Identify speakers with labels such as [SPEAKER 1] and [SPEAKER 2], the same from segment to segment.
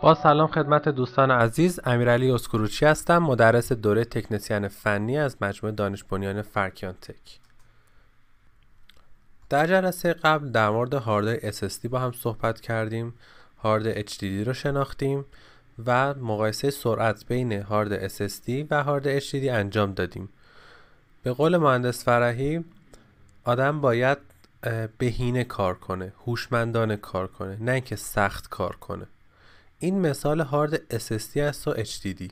[SPEAKER 1] با سلام خدمت دوستان عزیز امیرعلی اسکروچی هستم مدرس دوره تکنسیان فنی از مجموعه دانش بنیان فرکیان تک در جلسه قبل در مورد هارد SSD با هم صحبت کردیم هارد HDD رو شناختیم و مقایسه سرعت بین هارد SSD و هارد HDD انجام دادیم به قول مهندس فرحی آدم باید بهینه کار کنه هوشمندانه کار کنه نه اینکه سخت کار کنه این مثال هارد SSD است و HDD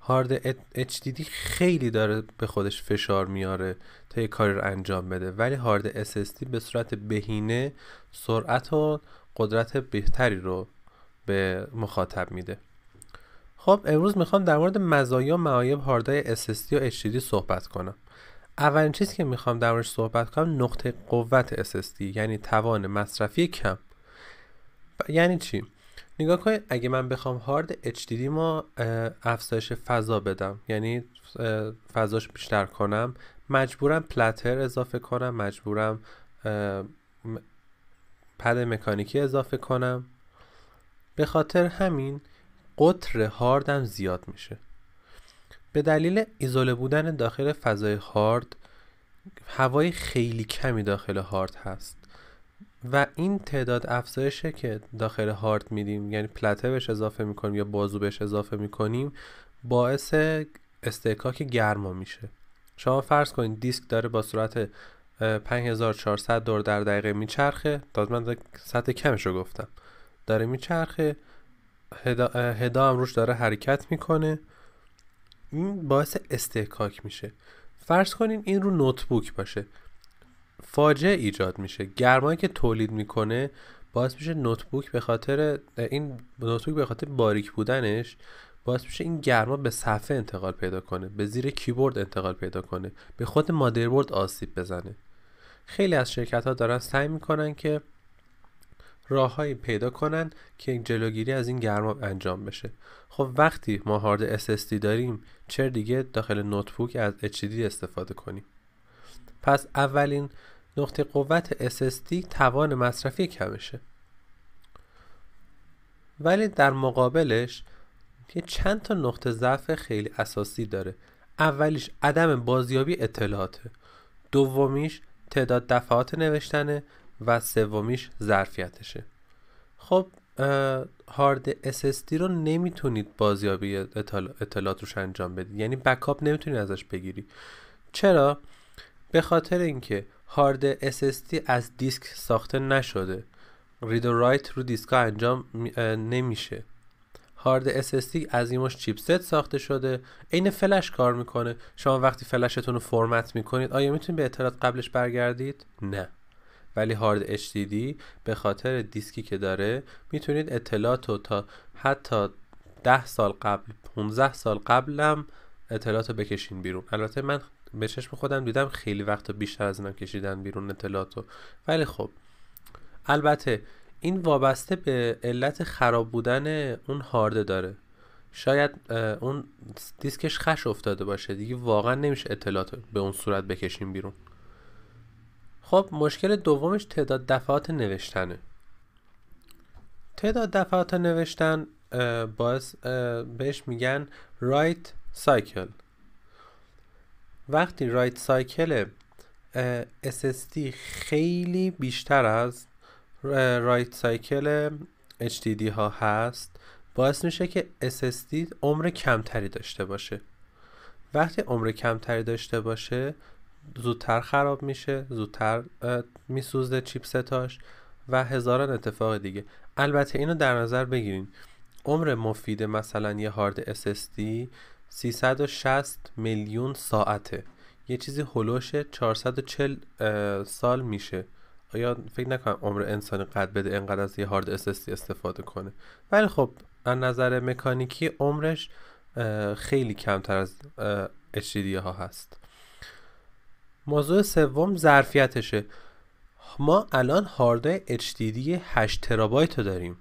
[SPEAKER 1] هارد HDD خیلی داره به خودش فشار میاره تا یه کاری رو انجام بده ولی هارد SSD به صورت بهینه سرعت و قدرت بهتری رو به مخاطب میده خب امروز میخوام در مورد مزایا و معایب هاردهای SSD و HDD صحبت کنم اولین چیزی که میخوام در موردش صحبت کنم نقطه قوت SSD یعنی توان مصرفی کم یعنی چی نگاه کنید اگه من بخوام هارد HDD ما افزایش فضا بدم یعنی فضاش بیشتر کنم مجبورم پلاتر اضافه کنم مجبورم پد مکانیکی اضافه کنم به خاطر همین قطر هاردم زیاد میشه به دلیل ایزوله بودن داخل فضای هارد هوای خیلی کمی داخل هارد هست و این تعداد افزایشه که داخل هارد میدیم یعنی پلته بهش اضافه میکنیم یا بازو بهش اضافه میکنیم باعث استحکاک گرما میشه شما فرض کنید دیسک داره با سرعت 5400 دور در دقیقه میچرخه داد من سطح کمش رو گفتم داره میچرخه هدا, هدا هم روش داره حرکت میکنه این باعث استحکاک میشه فرض کنین این رو نوتبوک باشه فاجعه ایجاد میشه گرمایی که تولید میکنه باعث میشه نوتبوک به خاطر این نوتبوک به خاطر باریک بودنش باعث میشه این گرما به صفحه انتقال پیدا کنه به زیر کیبورد انتقال پیدا کنه به خود مادربرد آسیب بزنه خیلی از شرکت ها دارن سعی میکنن که راههایی پیدا کنن که جلوگیری از این گرما انجام بشه خب وقتی ما هارد SSD داریم چه دیگه داخل نوتبوک از HDD استفاده کنیم پس اولین نقطه قوت SSD توان مصرفی کمشه ولی در مقابلش یه چند تا نقطه ضعف خیلی اساسی داره اولیش عدم بازیابی اطلاعاته دومیش تعداد دفعات نوشتنه و سومیش ظرفیتشه خب هارد SSD رو نمیتونید بازیابی اطلاعات روش انجام بدید یعنی بکاپ نمیتونید ازش بگیری چرا به خاطر اینکه هارد SSD از دیسک ساخته نشده رید و رایت رو دیسک انجام نمیشه هارد SSD از ایموش چیپست ساخته شده عین فلش کار میکنه شما وقتی فلشتون رو فرمت میکنید آیا میتونید به اطلاعات قبلش برگردید نه ولی هارد HDD به خاطر دیسکی که داره میتونید اطلاعات رو تا حتی 10 سال قبل 15 سال قبلم اطلاعات رو بکشین بیرون البته من به چشم خودم دیدم خیلی وقت بیشتر از اینم کشیدن بیرون اطلاعاتو ولی خب البته این وابسته به علت خراب بودن اون هارده داره شاید اون دیسکش خش افتاده باشه دیگه واقعا نمیشه اطلاعات به اون صورت بکشیم بیرون خب مشکل دومش تعداد دفعات نوشتنه تعداد دفعات نوشتن باز بهش میگن رایت سایکل وقتی رایت سایکل SSD خیلی بیشتر از رایت سایکل HDD ها هست باعث میشه که SSD عمر کمتری داشته باشه وقتی عمر کمتری داشته باشه زودتر خراب میشه زودتر میسوزه چیپستاش و هزاران اتفاق دیگه البته اینو در نظر بگیرین عمر مفید مثلا یه هارد SSD 360 میلیون ساعته یه چیزی هلوش 440 سال میشه آیا فکر نکنم عمر انسانی قد بده انقدر از یه هارد SSD استفاده کنه ولی خب از نظر مکانیکی عمرش خیلی کمتر از HDD ها هست موضوع سوم ظرفیتشه ما الان هارد HDD 8 ترابایت رو داریم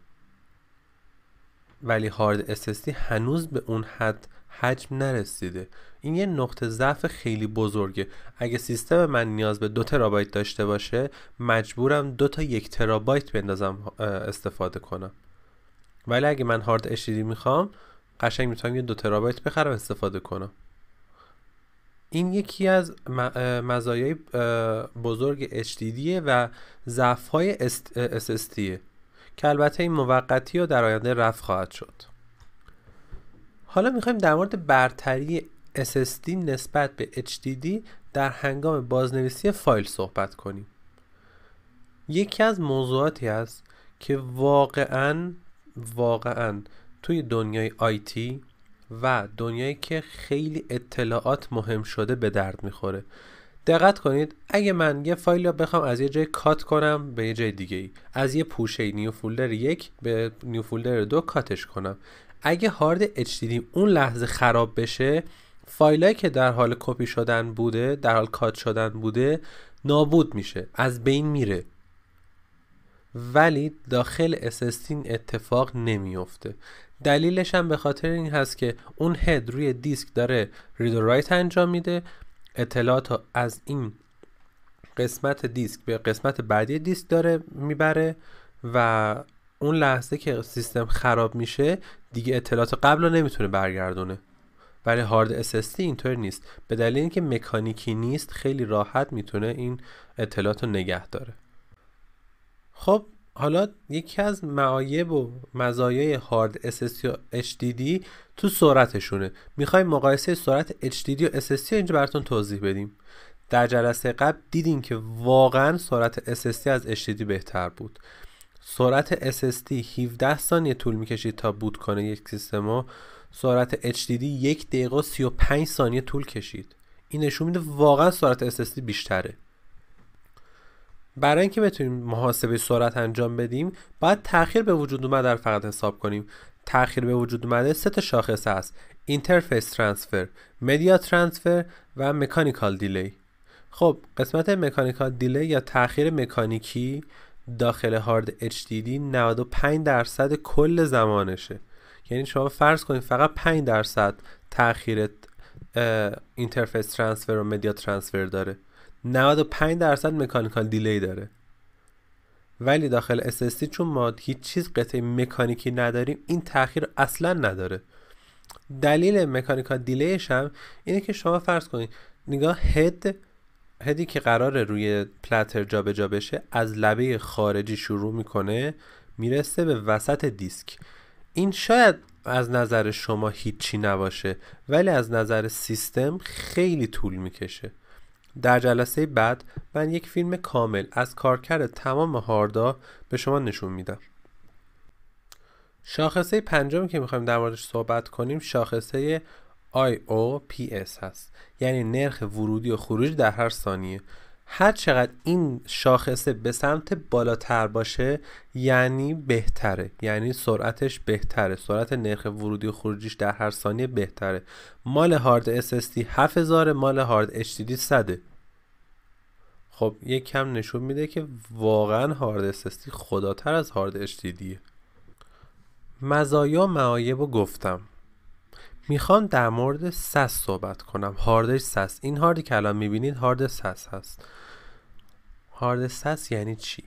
[SPEAKER 1] ولی هارد SSD هنوز به اون حد حجم نرسیده این یه نقطه ضعف خیلی بزرگه اگه سیستم من نیاز به دو ترابایت داشته باشه مجبورم دو تا یک ترابایت بندازم استفاده کنم ولی اگه من هارد اشیدی میخوام قشنگ میتونم یه دو ترابایت بخرم استفاده کنم این یکی از مزایای بزرگ HDD و ضعف های SSD که البته این موقتی و در آینده رفع خواهد شد حالا میخوایم در مورد برتری SSD نسبت به HDD در هنگام بازنویسی فایل صحبت کنیم یکی از موضوعاتی است که واقعا واقعا توی دنیای آیتی و دنیایی که خیلی اطلاعات مهم شده به درد میخوره دقت کنید اگه من یه فایل رو بخوام از یه جای کات کنم به یه جای دیگه ای از یه پوشه نیو فولدر یک به نیو فولدر دو کاتش کنم اگه هارد HDD اون لحظه خراب بشه فایلایی که در حال کپی شدن بوده در حال کات شدن بوده نابود میشه از بین میره ولی داخل SSD اتفاق نمیفته دلیلش هم به خاطر این هست که اون هد روی دیسک داره رید و رایت انجام میده اطلاعات از این قسمت دیسک به قسمت بعدی دیسک داره میبره و اون لحظه که سیستم خراب میشه دیگه اطلاعات قبل رو نمیتونه برگردونه ولی هارد SSD اینطور نیست به دلیل اینکه مکانیکی نیست خیلی راحت میتونه این اطلاعات رو نگه داره خب حالا یکی از معایب و مزایای هارد SSD و HDD تو سرعتشونه میخوایم مقایسه سرعت HDD و SSD رو اینجا براتون توضیح بدیم در جلسه قبل دیدیم که واقعا سرعت SSD از HDD بهتر بود سرعت SSD 17 ثانیه طول میکشید تا بوت کنه یک سیستم سرعت HDD یک دقیقه و 35 ثانیه طول کشید این نشون میده واقعا سرعت SSD بیشتره برای اینکه بتونیم محاسبه سرعت انجام بدیم باید تاخیر به وجود اومده رو فقط حساب کنیم تاخیر به وجود اومده سه تا شاخص هست اینترفیس ترانسفر مدیا ترانسفر و مکانیکال دیلی خب قسمت مکانیکال دیلی یا تاخیر مکانیکی داخل هارد HDD 95 درصد کل زمانشه یعنی شما فرض کنید فقط 5 درصد تاخیر اینترفیس ترانسفر و مدیا ترانسفر داره 95 درصد مکانیکال دیلی داره ولی داخل SSD چون ما هیچ چیز قطعه مکانیکی نداریم این تاخیر اصلا نداره دلیل مکانیکال دیلیش هم اینه که شما فرض کنید نگاه هد هدی که قرار روی پلتر جابجا جا بشه از لبه خارجی شروع میکنه میرسه به وسط دیسک این شاید از نظر شما هیچی نباشه ولی از نظر سیستم خیلی طول میکشه در جلسه بعد من یک فیلم کامل از کارکرد تمام هاردا به شما نشون میدم شاخصه پنجم که میخوایم در موردش صحبت کنیم شاخصه IOPS هست یعنی نرخ ورودی و خروج در هر ثانیه هر چقدر این شاخصه به سمت بالاتر باشه یعنی بهتره یعنی سرعتش بهتره سرعت نرخ ورودی و خروجیش در هر ثانیه بهتره مال هارد SSD 7000 مال هارد HDD 100 خب یک کم نشون میده که واقعا هارد SSD خداتر از هارد HDD مزایا معایب و گفتم میخوام در مورد سس صحبت کنم هاردش سس این هاردی که الان میبینید هارد سس هست هارد سس یعنی چی؟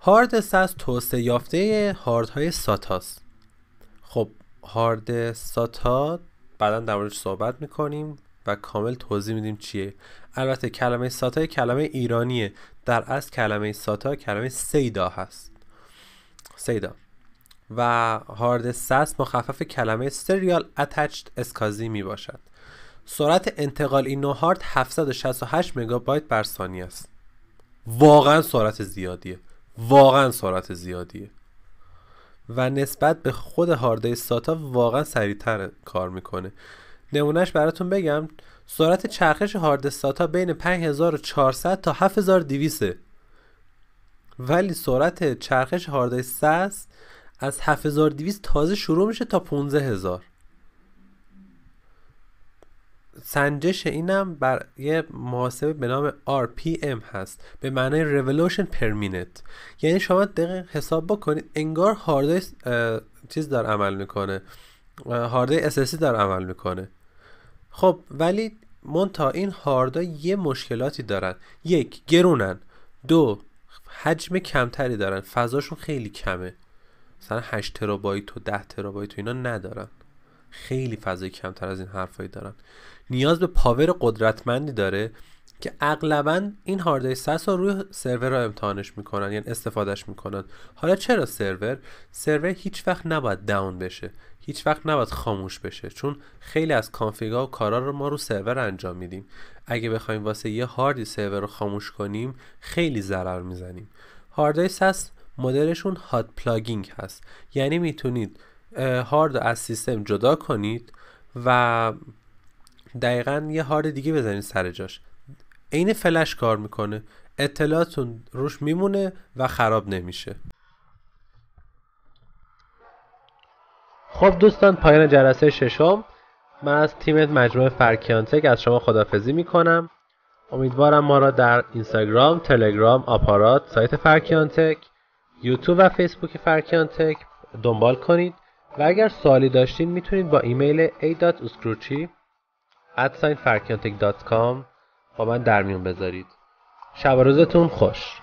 [SPEAKER 1] هارد سس توسعه یافته هاردهای هست خب هارد ساتا بعدا در موردش صحبت میکنیم و کامل توضیح میدیم چیه البته کلمه ساتا کلمه ایرانیه در اصل کلمه ساتا کلمه سیدا هست سیدا و هارد سس مخفف کلمه سریال اتچت اسکازی می باشد سرعت انتقال این نوع هارد 768 مگابایت بر ثانیه است واقعا سرعت زیادیه واقعا سرعت زیادیه و نسبت به خود هارده ساتا واقعا سریعتر کار میکنه نمونهش براتون بگم سرعت چرخش هارد ساتا بین 5400 تا 7200 ولی سرعت چرخش هارد سس از 7200 تازه شروع میشه تا 15000 سنجش اینم بر یه محاسبه به نام RPM هست به معنای Revolution Per Minute یعنی شما دقیق حساب بکنید انگار هارده چیز در عمل میکنه هارده SSD در عمل میکنه خب ولی تا این هاردا یه مشکلاتی دارن یک گرونن دو حجم کمتری دارن فضاشون خیلی کمه مثلا 8 ترابایت و 10 ترابایت و اینا ندارن خیلی فضای کمتر از این حرفایی دارن نیاز به پاور قدرتمندی داره که اغلبا این هاردای سس رو روی سرور رو امتحانش میکنن یعنی استفادهش میکنن حالا چرا سرور سرور هیچ وقت نباید داون بشه هیچ وقت نباید خاموش بشه چون خیلی از کانفیگا و کارا رو ما رو سرور انجام میدیم اگه بخوایم واسه یه هاردی سرور رو خاموش کنیم خیلی ضرر میزنیم هاردای سس مدلشون هات پلاگینگ هست یعنی میتونید هارد از سیستم جدا کنید و دقیقا یه هارد دیگه بزنید سر جاش عین فلش کار میکنه اطلاعاتون روش میمونه و خراب نمیشه خب دوستان پایان جلسه ششم من از تیم مجموعه فرکیانتک از شما خدافزی میکنم امیدوارم ما را در اینستاگرام، تلگرام، آپارات، سایت فرکیانتک یوتیوب و فیسبوک فرکیان تک دنبال کنید و اگر سوالی داشتین میتونید با ایمیل a.uscrucci ادساین با من در میون بذارید شب روزتون خوش